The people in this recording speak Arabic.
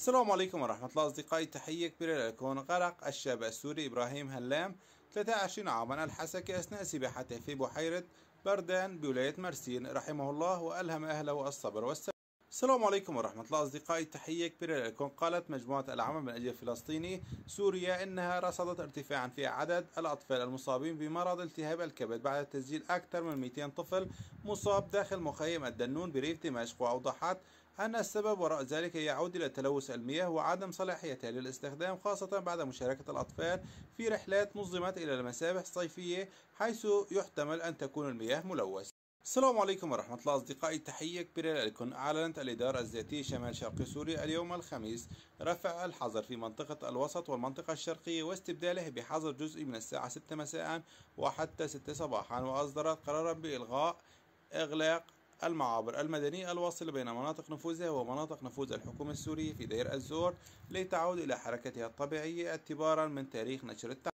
السلام عليكم ورحمة الله أصدقائي تحية كبيرة لكم غرق الشاب السوري إبراهيم هلام 23 عاما الحسكي أثناء سباحته في بحيرة بردان بولاية مرسين رحمه الله وألهم أهله الصبر والسلام السلام عليكم ورحمة الله أصدقائي تحية كبيرة لكم قالت مجموعة العمل من أجل الفلسطيني سوريا إنها رصدت ارتفاعا في عدد الأطفال المصابين بمرض التهاب الكبد بعد تسجيل أكثر من 200 طفل مصاب داخل مخيم الدنون بريف دمشق وأوضحت أن السبب وراء ذلك يعود إلى تلوث المياه وعدم صلاحيتها للاستخدام خاصة بعد مشاركة الأطفال في رحلات نظمت إلى المسابح الصيفية حيث يحتمل أن تكون المياه ملوثة السلام عليكم ورحمة الله أصدقائي تحية كبيرة لكم أعلنت الإدارة الذاتية شمال شرق سوريا اليوم الخميس رفع الحظر في منطقة الوسط والمنطقة الشرقية واستبداله بحظر جزئي من الساعة 6 مساء وحتى 6 صباحا وأصدرت قرارا بإلغاء إغلاق المعابر المدنية الواصلة بين مناطق نفوذها ومناطق نفوذ الحكومة السورية في دير الزور لتعود إلى حركتها الطبيعية اعتبارا من تاريخ نشر التعليم